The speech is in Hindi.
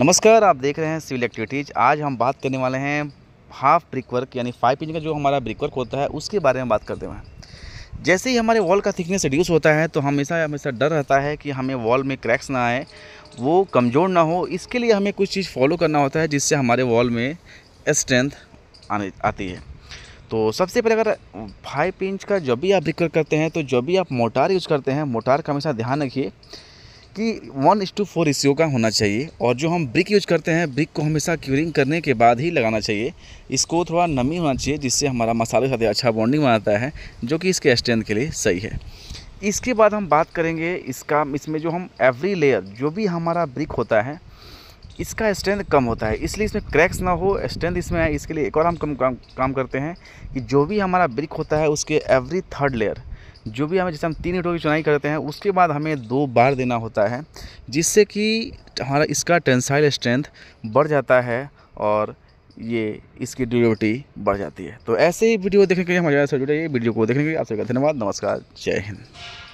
नमस्कार आप देख रहे हैं सिविल एक्टिविटीज़ आज हम बात करने वाले हैं हाफ ब्रिक वर्क यानी फाइव इंच का जो हमारा ब्रिक वर्क होता है उसके बारे में बात करते हुए जैसे ही हमारे वॉल का थिकनेस रिड्यूस होता है तो हमेशा हमेशा डर रहता है कि हमें वॉल में क्रैक्स ना आए वो कमज़ोर ना हो इसके लिए हमें कुछ चीज़ फॉलो करना होता है जिससे हमारे वॉल में स्ट्रेंथ आने आती है तो सबसे पहले अगर फाइव इंच का जब भी आप ब्रिक वर्क करते हैं तो जब भी आप मोटार यूज़ करते हैं मोटार का हमेशा ध्यान रखिए कि वन इस टू फोर रेशियो का होना चाहिए और जो हम ब्रिक यूज करते हैं ब्रिक को हमेशा क्यूरिंग करने के बाद ही लगाना चाहिए इसको थोड़ा नमी होना चाहिए जिससे हमारा मसाले के साथ अच्छा बॉन्डिंग बनाता है जो कि इसके स्ट्रेंथ के लिए सही है इसके बाद हम बात करेंगे इसका इसमें जो हम एवरी लेयर जो भी हमारा ब्रिक होता है इसका स्ट्रेंथ कम होता है इसलिए इसमें क्रैक्स ना हो स्ट्रेंथ इसमें है इसके लिए एक और हम कम काम काम करते हैं कि जो भी हमारा ब्रिक होता है उसके एवरी थर्ड लेयर जो भी हमें जैसे हम तीन ईंटों की चुनाई करते हैं उसके बाद हमें दो बार देना होता है जिससे कि हमारा इसका टेंसाइल स्ट्रेंथ बढ़ जाता है और ये इसकी ड्यूरेबिलिटी बढ़ जाती है तो ऐसे ही वीडियो देखने के लिए हमारे साथ जुड़े वीडियो को देखने के लिए आप सभी का धन्यवाद नमस्कार जय हिंद